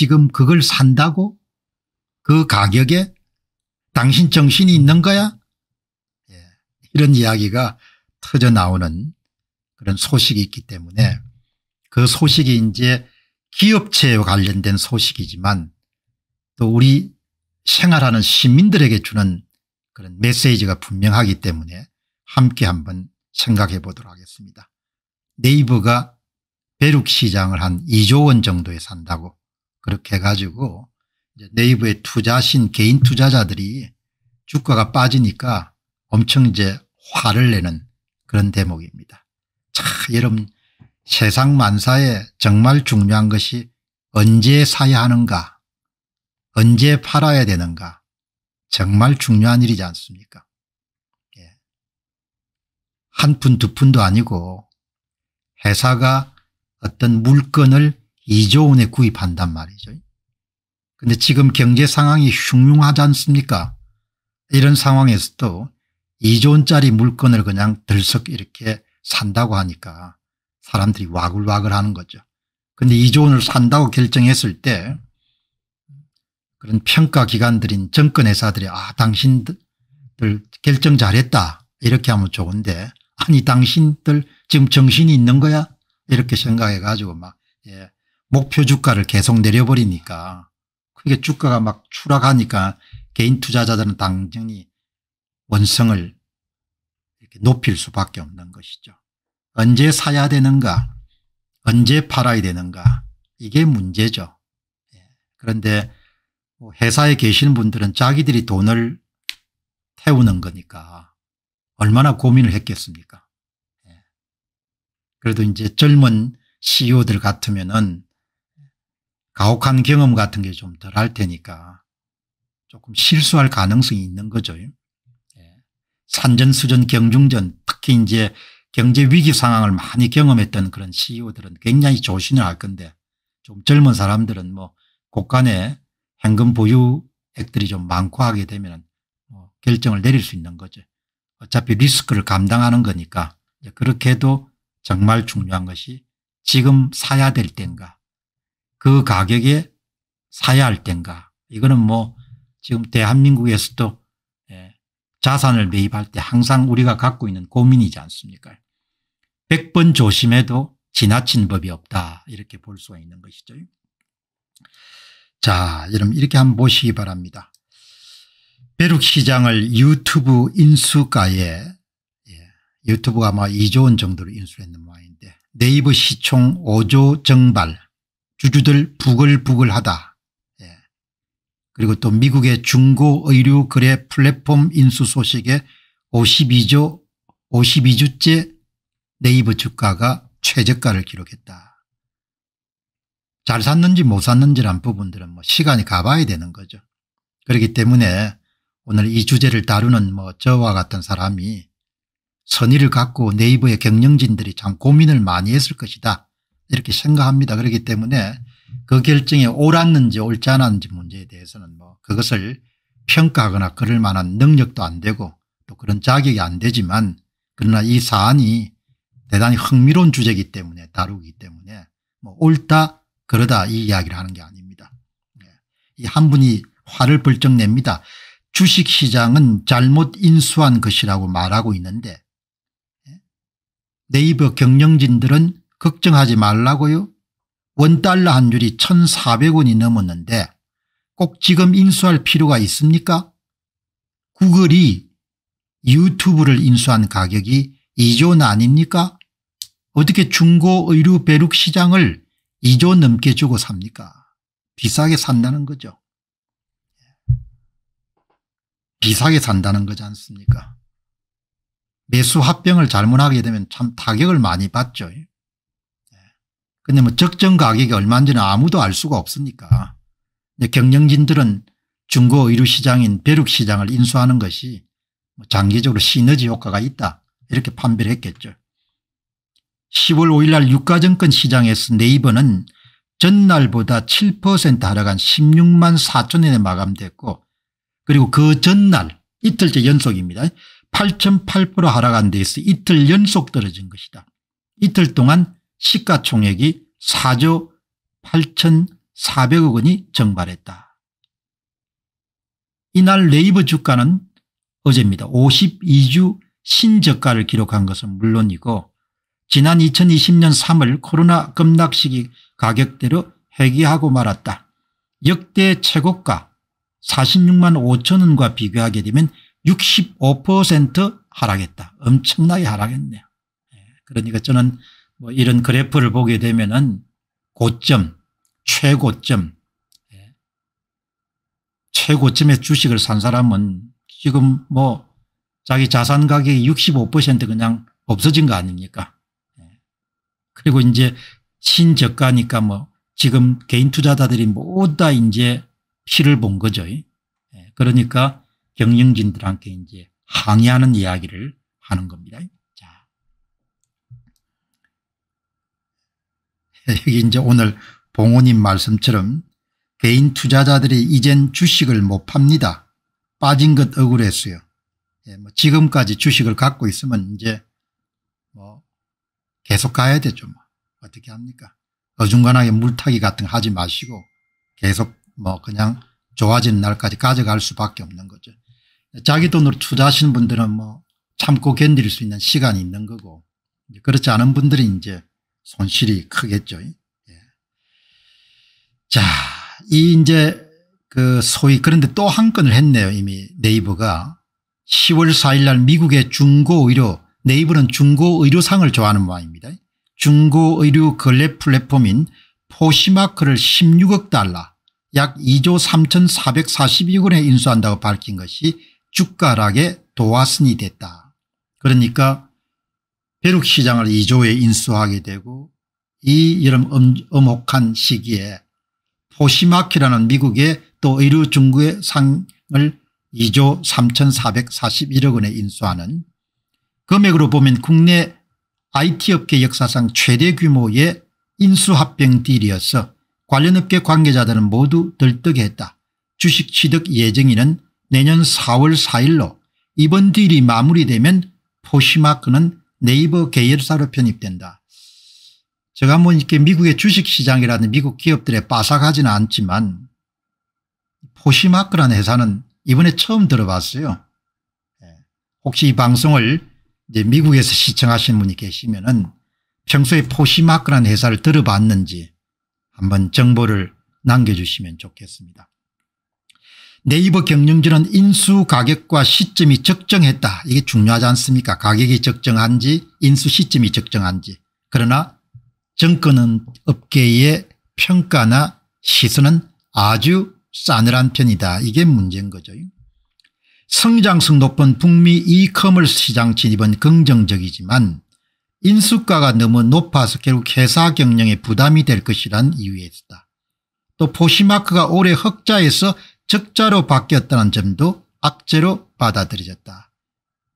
지금 그걸 산다고? 그 가격에? 당신 정신이 있는 거야? 예, 이런 이야기가 터져 나오는 그런 소식이 있기 때문에 그 소식이 이제 기업체와 관련된 소식이지만 또 우리 생활하는 시민들에게 주는 그런 메시지가 분명하기 때문에 함께 한번 생각해 보도록 하겠습니다. 네이버가 베룩시장을한 2조 원 정도에 산다고 그렇게 해가지고 네이버에 투자신 개인 투자자들이 주가가 빠지니까 엄청 이제 화를 내는 그런 대목입니다. 자 여러분 세상 만사에 정말 중요한 것이 언제 사야 하는가 언제 팔아야 되는가 정말 중요한 일이지 않습니까 예. 한 푼 두 푼도 아니고 회사가 어떤 물건을 2조 원에 구입한단 말이죠. 근데 지금 경제 상황이 흉흉하지 않습니까? 이런 상황에서도 2조 원짜리 물건을 그냥 들썩 이렇게 산다고 하니까 사람들이 와글와글 하는 거죠. 근데 2조 원을 산다고 결정했을 때 그런 평가기관들인 정권회사들이 아 당신들 결정 잘했다 이렇게 하면 좋은데 아니 당신들 지금 정신이 있는 거야 이렇게 생각해 가지고 막 예, 목표 주가를 계속 내려버리니까 그게 주가가 막 추락하니까 개인 투자자들은 당연히 원성을 이렇게 높일 수밖에 없는 것이죠. 언제 사야 되는가 언제 팔아야 되는가 이게 문제죠. 예. 그런데 뭐 회사에 계시는 분들은 자기들이 돈을 태우는 거니까 얼마나 고민을 했겠습니까. 예. 그래도 이제 젊은 CEO들 같으면은 가혹한 경험 같은 게 좀 덜 할 테니까 조금 실수할 가능성이 있는 거죠. 예. 산전수전 경중전 특히 이제 경제 위기 상황을 많이 경험했던 그런 CEO들은 굉장히 조심을 할 건데 좀 젊은 사람들은 뭐 곳간에 현금 보유액들이 좀 많고 하게 되면 뭐 결정을 내릴 수 있는 거죠. 어차피 리스크를 감당하는 거니까 그렇게 해도 정말 중요한 것이 지금 사야 될 때인가 그 가격에 사야 할 땐가 이거는 뭐 지금 대한민국에서도 예, 자산을 매입할 때 항상 우리가 갖고 있는 고민이지 않습니까 100번 조심해도 지나친 법이 없다 이렇게 볼 수가 있는 것이죠. 자 여러분 이렇게 한번 보시기 바랍니다. 베룩시장을 유튜브 인수가에 예, 유튜브가 아마 2조 원 정도로 인수했는 모양인데 네이버 시총 5조 정발 주주들 부글부글하다. 예. 그리고 또 미국의 중고 의류 거래 플랫폼 인수 소식에 52조 52주째 네이버 주가가 최저가를 기록했다. 잘 샀는지 못 샀는지란 부분들은 뭐 시간이 가봐야 되는 거죠. 그렇기 때문에 오늘 이 주제를 다루는 뭐 저와 같은 사람이 선의를 갖고 네이버의 경영진들이 참 고민을 많이 했을 것이다. 이렇게 생각합니다. 그렇기 때문에 그 결정이 옳았는지 옳지 않았는지 문제에 대해서는 뭐 그것을 평가하거나 그럴 만한 능력도 안 되고 또 그런 자격이 안 되지만 그러나 이 사안이 대단히 흥미로운 주제이기 때문에 다루기 때문에 뭐 옳다 그러다 이 이야기를 하는 게 아닙니다. 예. 이한 분이 화를 벌쩍 냅니다. 주식시장은 잘못 인수한 것이라고 말하고 있는데 예. 네이버 경영진들은 걱정하지 말라고요? 원달러 한 줄이 1,400원이 넘었는데 꼭 지금 인수할 필요가 있습니까? 구글이 유튜브를 인수한 가격이 2조 원 아닙니까? 어떻게 중고 의류 배륙 시장을 2조 넘게 주고 삽니까? 비싸게 산다는 거죠. 비싸게 산다는 거지 않습니까? 매수 합병을 잘못하게 되면 참 타격을 많이 받죠. 근데 뭐 적정 가격이 얼마인지는 아무도 알 수가 없으니까 경영진들은 중고 의류 시장인 벼룩 시장을 인수하는 것이 뭐 장기적으로 시너지 효과가 있다 이렇게 판별 했겠죠. 10월 5일 날 유가증권 시장에서 네이버는 전날보다 7% 하락한 16만 4천 원에 마감됐고 그리고 그 전날 이틀째 연속입니다. 8.8% 하락한 데 있어 이틀 연속 떨어진 것이다. 이틀 동안 시가총액이 4조 8,400억 원이 증발했다. 이날 네이버 주가는 어제입니다. 52주 신저가를 기록한 것은 물론이고 지난 2020년 3월 코로나 급락 시기 가격대로 회귀하고 말았다. 역대 최고가 46만 5천 원과 비교하게 되면 65% 하락했다. 엄청나게 하락했네요. 예, 그러니까 저는 뭐 이런 그래프를 보게 되면은 고점, 최고점, 예. 최고점의 주식을 산 사람은 지금 뭐 자기 자산 가격이 65% 그냥 없어진 거 아닙니까? 예. 그리고 이제 신저가니까 뭐 지금 개인 투자자들이 모두 다 이제 피를 본 거죠. 예. 그러니까 경영진들한테 이제 항의하는 이야기를 하는 겁니다. 여기 이제 오늘 봉호님 말씀처럼 개인 투자자들이 이젠 주식을 못 팝니다. 빠진 것 억울했어요. 예, 뭐 지금까지 주식을 갖고 있으면 이제 뭐 계속 가야 되죠. 뭐. 어떻게 합니까? 어중간하게 물타기 같은 거 하지 마시고 계속 뭐 그냥 좋아지는 날까지 가져갈 수밖에 없는 거죠. 자기 돈으로 투자하시는 분들은 뭐 참고 견딜 수 있는 시간이 있는 거고 그렇지 않은 분들이 이제 손실이 크겠죠. 예. 자, 이 이제 그 소위 그런데 또 한 건을 했네요. 이미 네이버가 10월 4일 날 미국의 중고의료 네이버는 중고의료상을 좋아하는 모양입니다. 중고의료 거래 플랫폼인 포시마크를 16억 달러 약 2조 3442억 원에 인수한다고 밝힌 것이 주가락에 도화선이 됐다. 그러니까 벼룩시장을 2조에 인수하게 되고 이 여름 엄혹한 시기에 포시마키라는 미국의 또 의류 중구의 상을 2조 3441억 원에 인수하는 금액으로 보면 국내 IT업계 역사상 최대 규모의 인수합병 딜이어서 관련업계 관계자들은 모두 들뜨게했다. 주식 취득 예정인은 내년 4월 4일로 이번 딜이 마무리되면 포시마크는 네이버 계열사로 편입된다. 제가 뭐 이렇게 미국의 주식시장이라든 미국 기업들의 빠삭하지는 않지만 포시마크라는 회사는 이번에 처음 들어봤어요. 예. 혹시 이 방송을 이제 미국에서 시청하신 분이 계시면은 평소에 포시마크라는 회사를 들어봤는지 한번 정보를 남겨주시면 좋겠습니다. 네이버 경영진은 인수 가격과 시점이 적정했다. 이게 중요하지 않습니까 가격이 적정한지 인수 시점이 적정한지. 그러나 정권은 업계의 평가나 시선은 아주 싸늘한 편이다. 이게 문제인 거죠. 성장성 높은 북미 이커머스 시장 진입은 긍정적이지만 인수가가 너무 높아서 결국 회사 경영에 부담이 될 것이란 이유에 있다. 또 포시마크가 올해 흑자에서 적자로 바뀌었다는 점도 악재로 받아들여졌다.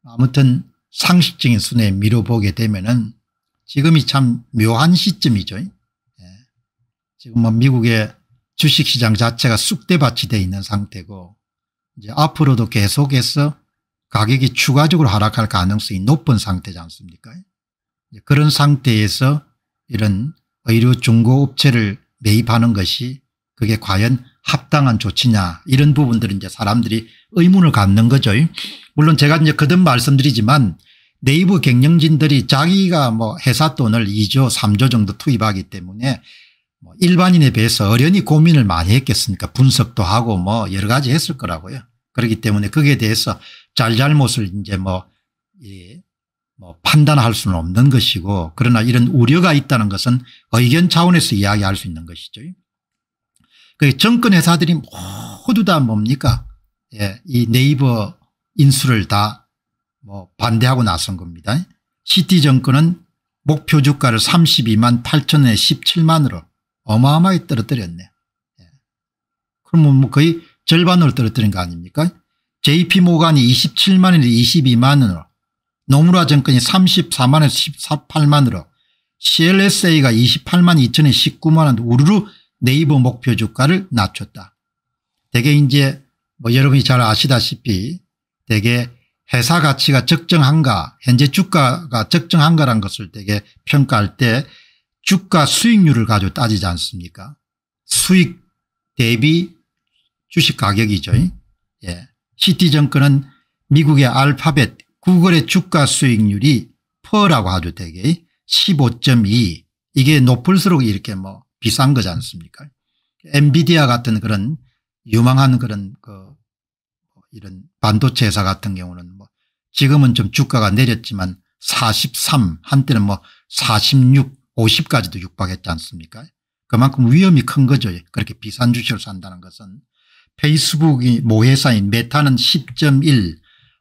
아무튼 상식적인 순에 미뤄보게 되면 은 지금이 참 묘한 시점이죠. 예. 지금 뭐 미국의 주식시장 자체가 쑥대밭이 돼 있는 상태고 이제 앞으로도 계속해서 가격이 추가적으로 하락할 가능성이 높은 상태지 않습니까 그런 상태에서 이런 의료 중고업체를 매입하는 것이 그게 과연 합당한 조치냐 이런 부분들은 이제 사람들이 의문을 갖는 거죠. 물론 제가 이제 거듭 말씀드리지만 내부 경영진들이 자기가 뭐 회사 돈을 2조 3조 정도 투입하기 때문에 뭐 일반인에 비해서 어련히 고민을 많이 했겠습니까 분석도 하고 뭐 여러 가지 했을 거라고요. 그렇기 때문에 거기에 대해서 잘잘못을 이제 뭐, 예, 뭐 판단할 수는 없는 것이고 그러나 이런 우려가 있다는 것은 의견 차원에서 이야기할 수 있는 것이죠. 그 정권 회사들이 모두 다 뭡니까 예, 이 네이버 인수를 다뭐 반대하고 나선 겁니다. 시티 정권은 목표 주가를 32만 8천에 17만으로 어마어마하게 떨어뜨렸네. 예. 그러면 뭐 거의 절반으로 떨어뜨린 거 아닙니까 JP 모간이 27만에서 22만으로 노무라 정권이 34만에서 18만으로 CLSA가 28만 2천에 19만원 우르르 네이버 목표 주가를 낮췄다. 대개 이제 뭐 여러분이 잘 아시다시피 대개 회사 가치가 적정한가 현재 주가가 적정한가란 것을 대개 평가할 때 주가 수익률을 가지고 따지지 않습니까 수익 대비 주식 가격이죠. 예. 시티증권은 미국의 알파벳 구글의 주가 수익률이 퍼라고 하죠 대개 15.2 이게 높을수록 이렇게 뭐 비싼 거지 않습니까 엔비디아 같은 그런 유망한 그런 그 이런 반도체 회사 같은 경우는 뭐 지금은 좀 주가가 내렸지만 43 한때는 뭐46 50까지도 육박했지 않습니까 그만큼 위험이 큰 거죠 그렇게 비싼 주식을 산다는 것은 페이스북이 모회사인 메타는 10.1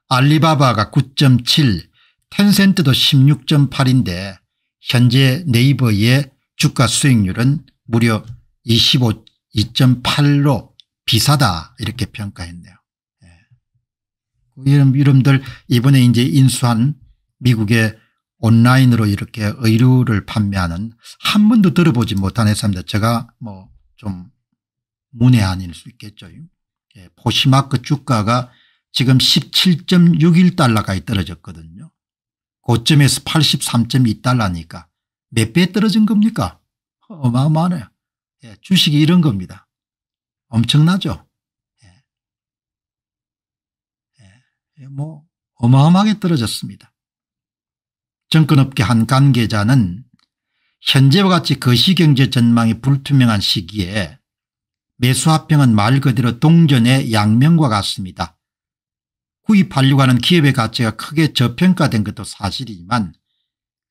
알리바바가 9.7 텐센트도 16.8인데 현재 네이버에 주가 수익률은 무려 25, 8로 비싸다 이렇게 평가했네요. 예. 그 이런 이름들 이번에 이제 인수한 미국의 온라인으로 이렇게 의류를 판매하는 한 번도 들어보지 못한 회사입니다. 제가 뭐 좀 문외한일 수 있겠죠. 예, 포시마크 주가가 지금 17.61달러까지 떨어졌거든요. 고점에서 83.2달러니까 몇배 떨어진 겁니까? 어마어마하네요. 예, 주식이 이런 겁니다. 엄청나죠? 예. 예, 예, 뭐 어마어마하게 떨어졌습니다. 정권업계 한 관계자는 현재와 같이 거시경제 전망이 불투명한 시기에 매수합병은 말 그대로 동전의 양면과 같습니다. 구입하려고 하는 기업의 가치가 크게 저평가된 것도 사실이지만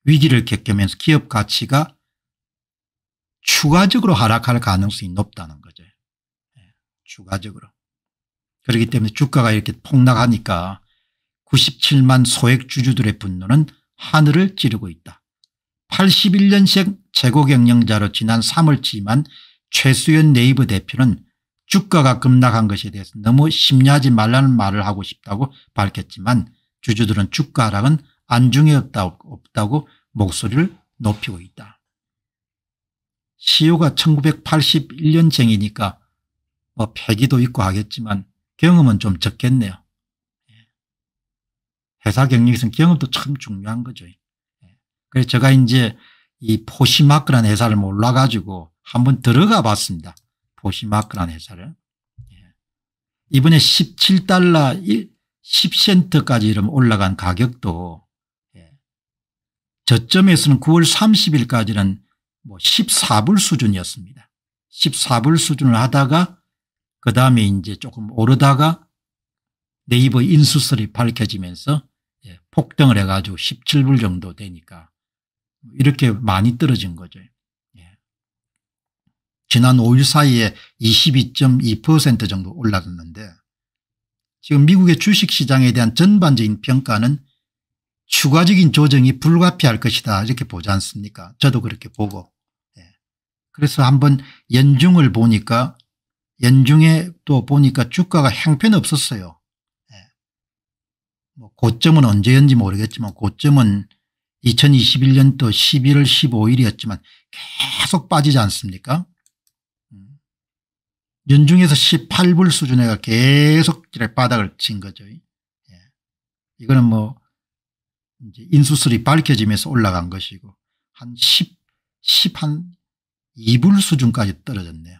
위기를 겪으면서 기업 가치가 추가적으로 하락할 가능성이 높다는 거죠. 예, 추가적으로. 그렇기 때문에 주가가 이렇게 폭락하니까 97만 소액 주주들의 분노는 하늘을 찌르고 있다. 81년생 재고 경영자로 지난 3월치만 최수연 네이버 대표는 주가가 급락한 것에 대해서 너무 심려하지 말라는 말을 하고 싶다고 밝혔지만 주주들은 주가 락은 안중에 없다, 고 목소리를 높이고 있다. 시효가 1981년생이니까 뭐 폐기도 있고 하겠지만 경험은 좀 적겠네요. 예. 회사 경력에서는 경험도 참 중요한 거죠. 예. 그래서 제가 이제 이 포시마크라는 회사를 몰라가지고 한번 들어가 봤습니다. 포시마크라는 회사를. 예. 이번에 17달러 10센트까지 올라간 가격도 저점에서는 9월 30일까지는 뭐 14불 수준이었습니다. 14불 수준을 하다가 그 다음에 이제 조금 오르다가 네이버 인수설이 밝혀지면서 예, 폭등을 해가지고 17불 정도 되니까 이렇게 많이 떨어진 거죠. 예. 지난 5일 사이에 22.2% 정도 올랐는데 지금 미국의 주식시장에 대한 전반적인 평가는 추가적인 조정이 불가피할 것이다 이렇게 보지 않습니까 저도 그렇게 보고 예. 그래서 한번 연중을 보니까 연중에 또 보니까 주가가 형편없었어요 예. 뭐 고점은 언제였는지 모르겠지만 고점은 2021년도 11월 15일이었지만 계속 빠지지 않습니까 음. 연중에서 18불 수준에 계속 바닥을 친 거죠 예. 이거는 뭐 인수술이 밝혀지면서 올라간 것이고 한 10, 10한 2불 수준까지 떨어졌네요.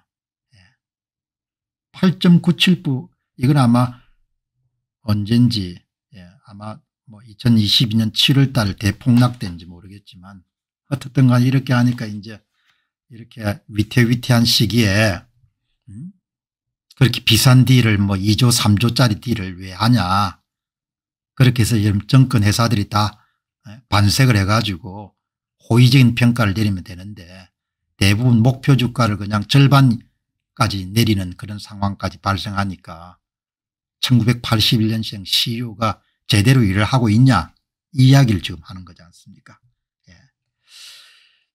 8.97부 예. 이건 아마 언젠지 예, 아마 뭐 2022년 7월 달 대폭락된지 모르겠지만 어떻든 간 이렇게 하니까 이제 이렇게 위태위태한 시기에 음? 그렇게 비싼 딜을 뭐 2조 3조짜리 딜을 왜 하냐 그렇게 해서 지금 정권 회사들이 다 예, 반색을 해가지고 호의적인 평가를 내리면 되는데 대부분 목표 주가를 그냥 절반까지 내리는 그런 상황까지 발생하니까 1981년생 CEO가 제대로 일을 하고 있냐 이야기를 지금 하는 거지 않습니까 예.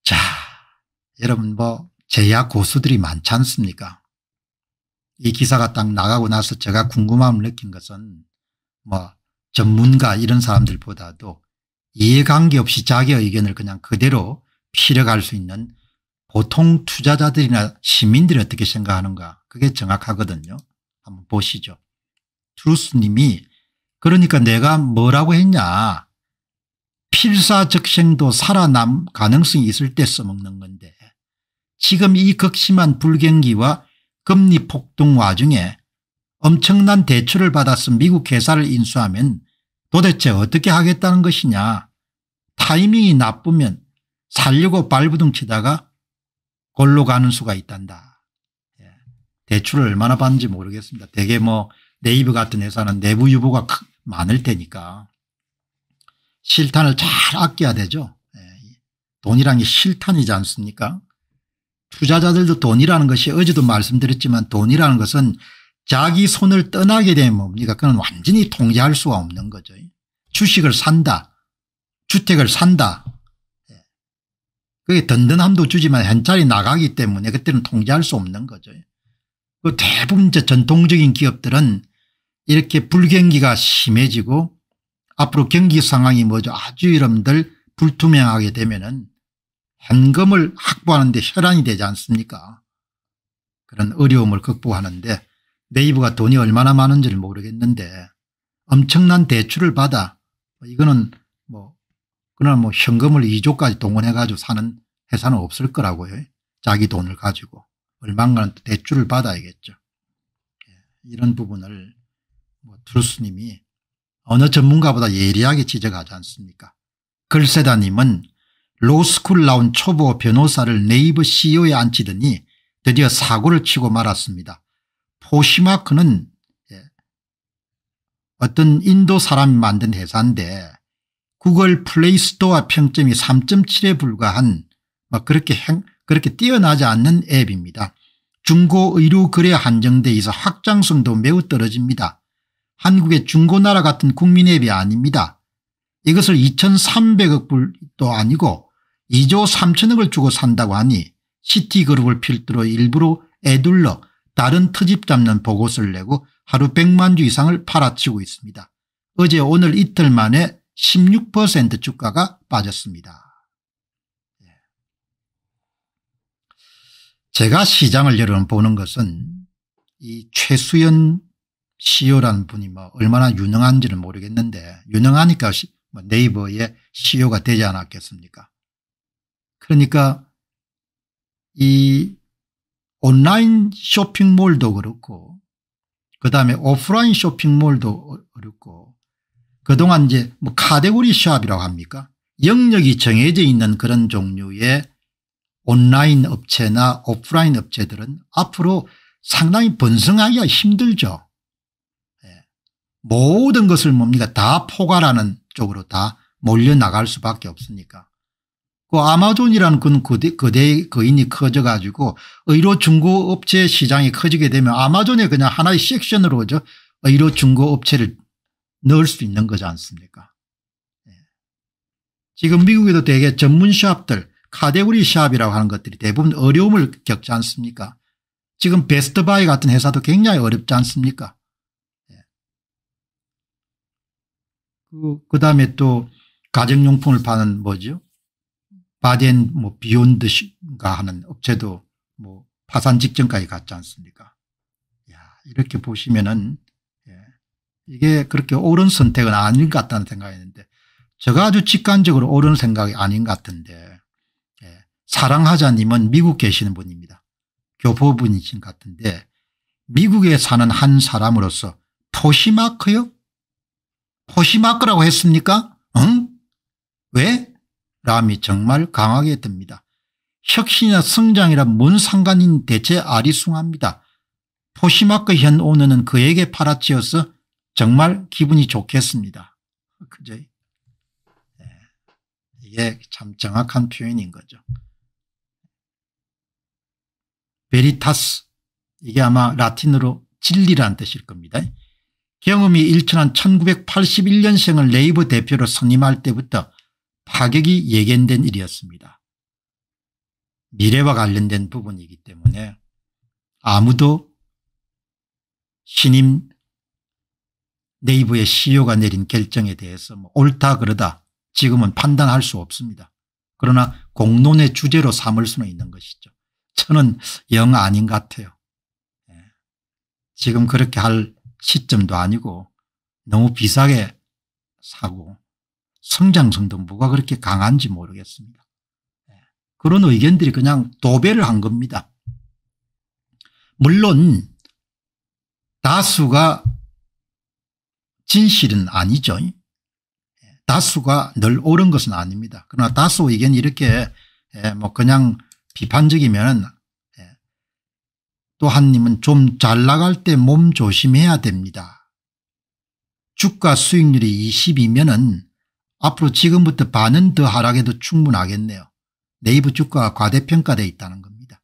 자 여러분 뭐 제야 고수들이 많지 않습니까 이 기사가 딱 나가고 나서 제가 궁금함을 느낀 것은 뭐 전문가 이런 사람들보다도 이해관계 없이 자기 의견을 그냥 그대로 실어갈 수 있는 보통 투자자들이나 시민들이 어떻게 생각하는가 그게 정확하거든요. 한번 보시죠. 트루스님이 그러니까 내가 뭐라고 했냐 필사적생도 살아남 가능성이 있을 때 써먹는 건데 지금 이 극심한 불경기와 금리 폭등 와중에 엄청난 대출을 받아서 미국 회사를 인수하면 도대체 어떻게 하겠다는 것이냐 타이밍이 나쁘면 살려고 발부둥 치다가 골로 가는 수가 있단다. 예. 대출을 얼마나 받는지 모르겠습니다. 대개 뭐 네이버 같은 회사는 내부 유보가 많을 테니까 실탄을 잘 아껴야 되죠. 예. 돈이란 게 실탄이지 않습니까 투자자들도 돈이라는 것이 어제도 말씀드렸지만 돈이라는 것은 자기 손을 떠나게 되면 뭡니까 그러니까 그건 완전히 통제할 수가 없는 거죠. 주식을 산다 주택을 산다 예. 그게 든든함도 주지만 현찰이 나가기 때문에 그때는 통제할 수 없는 거죠. 그 대부분 이 전통적인 기업들은 이렇게 불경기가 심해지고 앞으로 경기 상황이 뭐죠 아주 이름들 불투명하게 되면은 현금을 확보하는 데 혈안이 되지 않습니까 그런 어려움을 극복하는데 네이버가 돈이 얼마나 많은지를 모르겠는데 엄청난 대출을 받아 뭐 이거는 뭐 그러나 뭐 현금을 2조까지 동원해 가지고 사는 회사는 없을 거라고요. 자기 돈을 가지고 얼마간 대출을 받아야겠죠. 예, 이런 부분을 뭐 트루스님이 어느 전문가보다 예리하게 지적하지 않습니까 글세다님은 로스쿨 나온 초보 변호사를 네이버 CEO에 앉히더니 드디어 사고를 치고 말았습니다. 포시마크는 예, 어떤 인도 사람이 만든 회사인데 구글 플레이스토어 평점이 3.7에 불과한 막 뭐 그렇게 행, 그렇게 뛰어나지 않는 앱입니다. 중고 의료 거래 한정돼 있어 확장성도 매우 떨어집니다. 한국의 중고나라 같은 국민 앱이 아닙니다. 이것을 2,300억 불도 아니고 2조 3천억을 주고 산다고 하니 시티그룹을 필두로 일부러 애둘러 다른 트집 잡는 보고서를 내고 하루 100만 주 이상을 팔아치고 있습니다. 어제 오늘 이틀 만에 16% 주가가 빠졌습니다. 예. 제가 시장을 여러분 보는 것은 이 최수연 CEO라는 분이 뭐 얼마나 유능한지는 모르겠는데 유능하니까 뭐 네이버의 CEO가 되지 않았겠습니까 그러니까 이 온라인 쇼핑몰도 그렇고 그 다음에 오프라인 쇼핑몰도 그렇고 그동안 이제 뭐 카테고리 샵이라고 합니까 영역이 정해져 있는 그런 종류의 온라인 업체나 오프라인 업체들은 앞으로 상당히 번성하기가 힘들죠. 예. 모든 것을 뭡니까 다 포괄하는 쪽으로 다 몰려나갈 수밖에 없으니까. 그 아마존이라는 그 거대, 거인이 커져가지고 의료 중고업체 시장이 커지게 되면 아마존에 그냥 하나의 섹션으로 저 의료 중고업체를 넣을 수 있는 거지 않습니까 예. 지금 미국에도 대개 전문샵들 카데고리 샵이라고 하는 것들이 대부분 어려움을 겪지 않습니까 지금 베스트바이 같은 회사도 굉장히 어렵지 않습니까 예. 그, 그 다음에 또 가정용품을 파는 뭐죠 바젠 뭐 비욘드가 하는 업체도 뭐 파산 직전까지 갔지 않습니까? 야 이렇게 보시면은 예, 이게 그렇게 옳은 선택은 아닌 것 같다는 생각이있는데 제가 아주 직관적으로 옳은 생각이 아닌 것 같은데 예, 사랑하자님은 미국 계시는 분입니다. 교포분이신 것 같은데 미국에 사는 한 사람으로서 포시마크요? 포시마크라고 했습니까? 응? 왜? 람이 정말 강하게 듭니다. 혁신이나 성장이란 뭔 상관인 대체 아리숭합니다. 포시마크 현 오너는 그에게 팔아치어서 정말 기분이 좋겠습니다. 그죠? 네. 이게 참 정확한 표현인 거죠. 베리타스 이게 아마 라틴으로 진리란 뜻일 겁니다. 경험이 일천한 1981년생을 레이브 대표로 선임할 때부터 파격이 예견된 일이었습니다. 미래와 관련된 부분이기 때문에 아무도 신임 네이버의 CEO가 내린 결정에 대해서 뭐 옳다 그러다 지금은 판단할 수 없습니다. 그러나 공론의 주제로 삼을 수는 있는 것이죠. 저는 영 아닌 것 같아요. 예. 지금 그렇게 할 시점도 아니고 너무 비싸게 사고 성장성동부가 그렇게 강한지 모르겠습니다. 예. 그런 의견들이 그냥 도배를 한 겁니다. 물론 다수가 진실은 아니죠. 예. 다수가 늘 옳은 것은 아닙니다. 그러나 다수 의견이 이렇게 예, 뭐 그냥 비판적이면 또한님은 좀 잘 나갈 때 몸 조심해야 됩니다. 주가 수익률이 20이면 은 앞으로 지금부터 반은 더 하락해도 충분하겠네요. 네이버 주가가 과대평가되어 있다는 겁니다.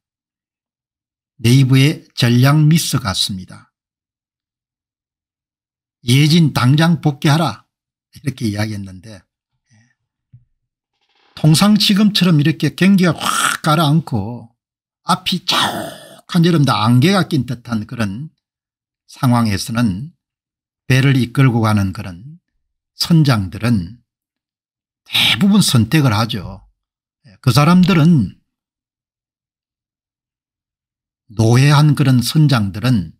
네이버의 전략 미스 같습니다. 예진 당장 복귀하라 이렇게 이야기했는데 예. 통상 지금처럼 이렇게 경기가 확 가라앉고 앞이 촉한 여름 다 안개가 낀 듯한 그런 상황에서는 배를 이끌고 가는 그런 선장들은 대부분 선택을 하죠. 예, 그 사람들은 노예한 그런 선장들은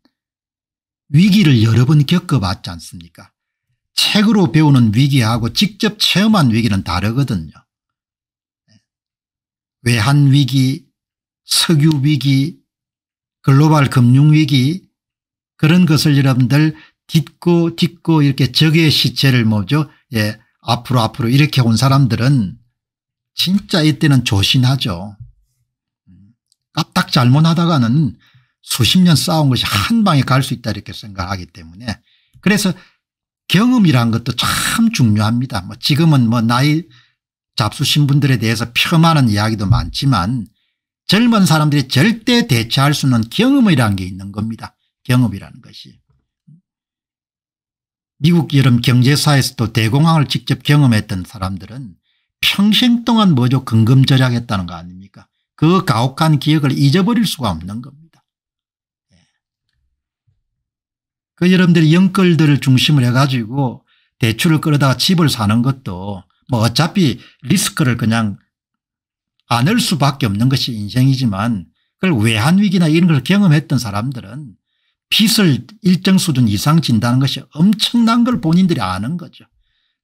위기를 여러 번 겪어봤지 않습니까 책으로 배우는 위기하고 직접 체험한 위기는 다르거든요. 예, 외환위기, 석유위기, 글로벌 금융위기 그런 것을 여러분들 딛고 딛고 이렇게 적의 시체를 뭐죠 예, 앞으로 앞으로 이렇게 온 사람들은 진짜 이때는 조신하죠. 까딱 잘못하다가는 수십 년 싸운 것이 한 방에 갈 수 있다 이렇게 생각하기 때문에 그래서 경험이란 것도 참 중요합니다. 뭐 지금은 뭐 나이 잡수신 분들에 대해서 폄하는 이야기도 많지만 젊은 사람들이 절대 대체할 수는 경험이라게 있는 겁니다. 경험이라는 것이. 미국 여름 경제사에서도 대공황을 직접 경험했던 사람들은 평생 동안 뭐죠 금금 절약했다는 거 아닙니까 그 가혹한 기억을 잊어버릴 수가 없는 겁니다. 예. 그 여러분들 영끌들을 중심으로 해가지고 대출을 끌어다가 집을 사는 것도 뭐 어차피 리스크를 그냥 안을 수밖에 없는 것이 인생이지만 그걸 외환위기나 이런 걸 경험했던 사람들은 빚을 일정 수준 이상 진다는 것이 엄청난 걸 본인들이 아는 거죠.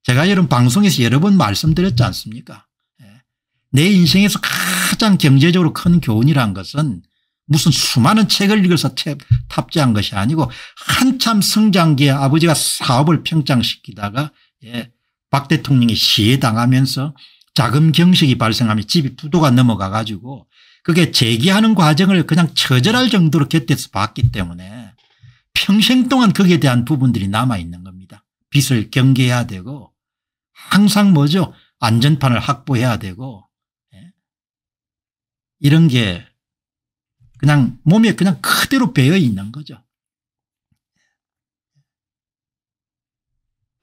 제가 여러분 방송에서 여러 번 말씀드렸지 않습니까 예. 내 인생에서 가장 경제적으로 큰 교훈이란 것은 무슨 수많은 책을 읽어서 탑재한 것이 아니고 한참 성장기에 아버지가 사업을 평장시키다가 예, 박 대통령이 시해당하면서 자금 경식이 발생하며 집이 부도가 넘어가 가지고 그게 재기하는 과정을 그냥 처절할 정도로 곁에서 봤기 때문에 평생 동안 거기에 대한 부분들이 남아있는 겁니다. 빚을 경계해야 되고 항상 뭐죠 안전판을 확보해야 되고 예? 이런 게 그냥 몸에 그냥 그대로 배어 있는 거죠.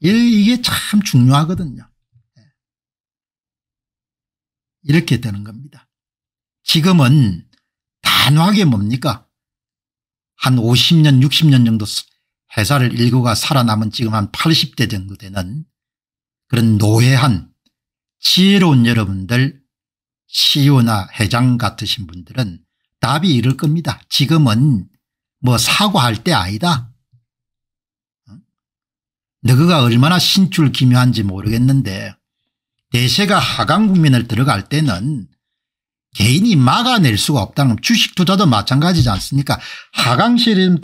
이게 참 중요하거든요. 예. 이렇게 되는 겁니다. 지금은 단호하게 뭡니까 한 50년 60년 정도 회사를 일구가 살아남은 지금 한 80대 정도 되는 그런 노회한 지혜로운 여러분들 시우나 e 회장 같으신 분들은 답이 이럴 겁니다. 지금은 뭐 사과할 때 아니다. 너그가 얼마나 신출 기묘한지 모르겠는데 대세가 하강 국민을 들어갈 때는 개인이 막아낼 수가 없다는 주식 투자도 마찬가지지 않습니까 하강 시름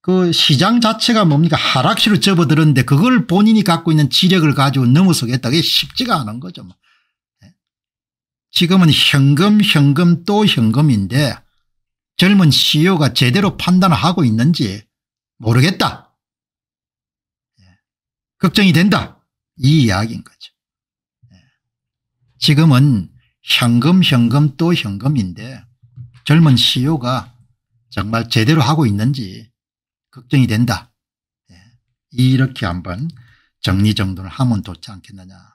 그 시장 자체가 뭡니까 하락시로 접어들었는데 그걸 본인이 갖고 있는 지력을 가지고 넘어서겠다 그게 쉽지가 않은 거죠. 뭐. 예. 지금은 현금 현금 또 현금인데 젊은 CEO가 제대로 판단을 하고 있는지 모르겠다. 예. 걱정이 된다. 이 이야기인 거죠. 예. 지금은 현금 현금 또 현금인데 젊은 CEO가 정말 제대로 하고 있는지 걱정이 된다. 예, 이렇게 한번 정리정돈을 하면 좋지 않겠느냐.